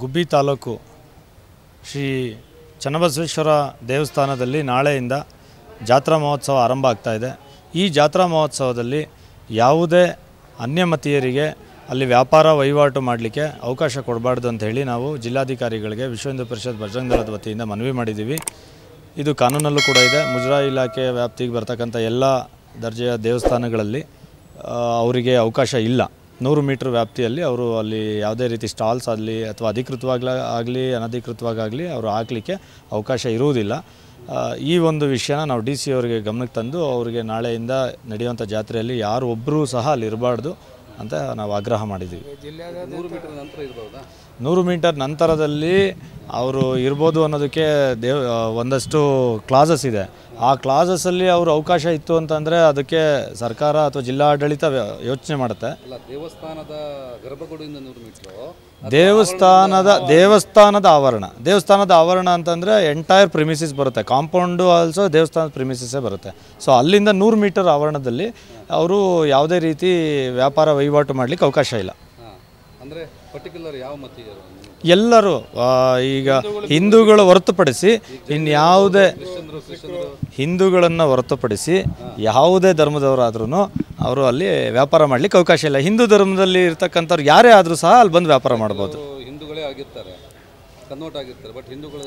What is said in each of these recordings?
ಗುಬ್ಬಿ ತಾಲೂಕು ಶ್ರೀ ಚನ್ನಬಸವೇಶ್ವರ ದೇವಸ್ಥಾನದಲ್ಲಿ ನಾಳೆಯಿಂದ ಜಾತ್ರಾ ಮಹೋತ್ಸವ ಆರಂಭ ಆಗ್ತಾಯಿದೆ ಈ ಜಾತ್ರಾ ಮಹೋತ್ಸವದಲ್ಲಿ ಯಾವುದೇ ಅನ್ಯಮತೀಯರಿಗೆ ಅಲ್ಲಿ ವ್ಯಾಪಾರ ವಹಿವಾಟು ಮಾಡಲಿಕ್ಕೆ ಅವಕಾಶ ಕೊಡಬಾರ್ದು ಅಂತ ಹೇಳಿ ನಾವು ಜಿಲ್ಲಾಧಿಕಾರಿಗಳಿಗೆ ವಿಶ್ವ ಹಿಂದೂ ಪರಿಷತ್ ಬಜರಂಗದಳದ ವತಿಯಿಂದ ಮನವಿ ಮಾಡಿದ್ದೀವಿ ಇದು ಕಾನೂನಲ್ಲೂ ಕೂಡ ಇದೆ ಮುಜರಾಯಿ ಇಲಾಖೆ ವ್ಯಾಪ್ತಿಗೆ ಬರ್ತಕ್ಕಂಥ ಎಲ್ಲ ದರ್ಜೆಯ ದೇವಸ್ಥಾನಗಳಲ್ಲಿ ಅವರಿಗೆ ಅವಕಾಶ ಇಲ್ಲ ನೂರು ಮೀಟ್ರ್ ವ್ಯಾಪ್ತಿಯಲ್ಲಿ ಅವರು ಅಲ್ಲಿ ಯಾವುದೇ ರೀತಿ ಸ್ಟಾಲ್ಸ್ ಆಗಲಿ ಅಥವಾ ಅಧಿಕೃತವಾಗ್ಲ ಆಗಲಿ ಅನಧಿಕೃತವಾಗಲಿ ಅವರು ಹಾಕಲಿಕ್ಕೆ ಅವಕಾಶ ಇರುವುದಿಲ್ಲ ಈ ಒಂದು ವಿಷಯನ ನಾವು ಡಿ ಸಿ ಅವರಿಗೆ ಗಮನಕ್ಕೆ ತಂದು ಅವರಿಗೆ ನಾಳೆಯಿಂದ ನಡೆಯುವಂಥ ಜಾತ್ರೆಯಲ್ಲಿ ಯಾರು ಒಬ್ಬರೂ ಸಹ ಅಲ್ಲಿ ಇರಬಾರ್ದು ಅಂತ ನಾವು ಆಗ್ರಹ ಮಾಡಿದ್ದೀವಿ ನೂರು ಮೀಟರ್ ನಂತರದಲ್ಲಿ ಅವರು ಇರ್ಬೋದು ಅನ್ನೋದಕ್ಕೆ ದೇವ್ ಒಂದಷ್ಟು ಕ್ಲಾಸಸ್ ಇದೆ ಆ ಕ್ಲಾಸಸಲ್ಲಿ ಅವರು ಅವಕಾಶ ಇತ್ತು ಅಂತಂದರೆ ಅದಕ್ಕೆ ಸರ್ಕಾರ ಅಥವಾ ಜಿಲ್ಲಾಡಳಿತ ಯೋಚನೆ ಮಾಡುತ್ತೆ ದೇವಸ್ಥಾನದ ದೇವಸ್ಥಾನದ ದೇವಸ್ಥಾನದ ಆವರಣ ದೇವಸ್ಥಾನದ ಆವರಣ ಅಂತಂದರೆ ಎಂಟೈರ್ ಪ್ರಿಮಿಸಿಸ್ ಬರುತ್ತೆ ಕಾಂಪೌಂಡು ಆಲ್ಸೋ ದೇವಸ್ಥಾನದ ಪ್ರಿಮಿಸಿಸೇ ಬರುತ್ತೆ ಸೊ ಅಲ್ಲಿಂದ ನೂರು ಮೀಟರ್ ಆವರಣದಲ್ಲಿ ಅವರು ಯಾವುದೇ ರೀತಿ ವ್ಯಾಪಾರ ವಹಿವಾಟು ಮಾಡಲಿಕ್ಕೆ ಅವಕಾಶ ಇಲ್ಲ ಅಂದರೆ ಎಲ್ಲರೂ ಈಗ ಹಿಂದೂಗಳು ಹೊರತುಪಡಿಸಿ ಇನ್ಯಾವುದೇ ಹಿಂದೂಗಳನ್ನು ಹೊರತುಪಡಿಸಿ ಯಾವುದೇ ಧರ್ಮದವರಾದ್ರೂ ಅವರು ಅಲ್ಲಿ ವ್ಯಾಪಾರ ಮಾಡಲಿಕ್ಕೆ ಅವಕಾಶ ಇಲ್ಲ ಹಿಂದೂ ಧರ್ಮದಲ್ಲಿ ಇರ್ತಕ್ಕಂಥವ್ರು ಯಾರೇ ಆದರೂ ಸಹ ಅಲ್ಲಿ ಬಂದು ವ್ಯಾಪಾರ ಮಾಡ್ಬೋದು ಹಿಂದೂಗಳೇ ಆಗಿರ್ತಾರೆ ಬಟ್ ಹಿಂದೂಗಳ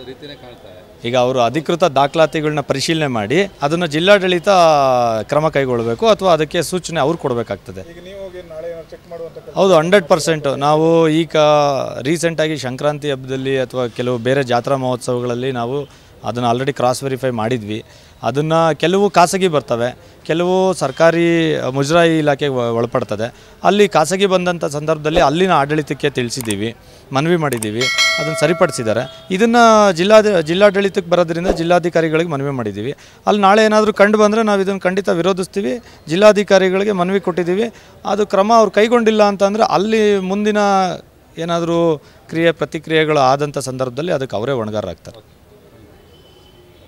ಈಗ ಅವರು ಅಧಿಕೃತ ದಾಖಲಾತಿಗಳನ್ನ ಪರಿಶೀಲನೆ ಮಾಡಿ ಅದನ್ನು ಜಿಲ್ಲಾಡಳಿತ ಕ್ರಮ ಕೈಗೊಳ್ಳಬೇಕು ಅಥವಾ ಅದಕ್ಕೆ ಸೂಚನೆ ಅವ್ರು ಕೊಡಬೇಕಾಗ್ತದೆ ಹೌದು ಹಂಡ್ರೆಡ್ ಪರ್ಸೆಂಟ್ ನಾವು ಈಗ ಆಗಿ ಸಂಕ್ರಾಂತಿ ಹಬ್ಬದಲ್ಲಿ ಅಥವಾ ಕೆಲವು ಬೇರೆ ಜಾತ್ರಾ ಮಹೋತ್ಸವಗಳಲ್ಲಿ ನಾವು ಅದನ್ನು ಆಲ್ರೆಡಿ ಕ್ರಾಸ್ ವೆರಿಫೈ ಮಾಡಿದ್ವಿ ಅದನ್ನು ಕೆಲವು ಖಾಸಗಿ ಬರ್ತವೆ ಕೆಲವು ಸರ್ಕಾರಿ ಮುಜರಾಯಿ ಇಲಾಖೆಗೆ ಒಳಪಡ್ತದೆ ಅಲ್ಲಿ ಖಾಸಗಿ ಬಂದಂಥ ಸಂದರ್ಭದಲ್ಲಿ ಅಲ್ಲಿನ ಆಡಳಿತಕ್ಕೆ ತಿಳಿಸಿದ್ದೀವಿ ಮನವಿ ಮಾಡಿದ್ದೀವಿ ಅದನ್ನು ಸರಿಪಡಿಸಿದ್ದಾರೆ ಇದನ್ನು ಜಿಲ್ಲಾ ಜಿಲ್ಲಾಡಳಿತಕ್ಕೆ ಬರೋದ್ರಿಂದ ಜಿಲ್ಲಾಧಿಕಾರಿಗಳಿಗೆ ಮನವಿ ಮಾಡಿದ್ದೀವಿ ಅಲ್ಲಿ ನಾಳೆ ಏನಾದರೂ ಕಂಡು ಬಂದರೆ ನಾವು ಇದನ್ನು ಖಂಡಿತ ವಿರೋಧಿಸ್ತೀವಿ ಜಿಲ್ಲಾಧಿಕಾರಿಗಳಿಗೆ ಮನವಿ ಕೊಟ್ಟಿದ್ದೀವಿ ಅದು ಕ್ರಮ ಅವ್ರು ಕೈಗೊಂಡಿಲ್ಲ ಅಂತಂದರೆ ಅಲ್ಲಿ ಮುಂದಿನ ಏನಾದರೂ ಕ್ರಿಯೆ ಪ್ರತಿಕ್ರಿಯೆಗಳು ಆದಂಥ ಸಂದರ್ಭದಲ್ಲಿ ಅದಕ್ಕೆ ಅವರೇ ಒಣಗಾರಾಗ್ತಾರೆ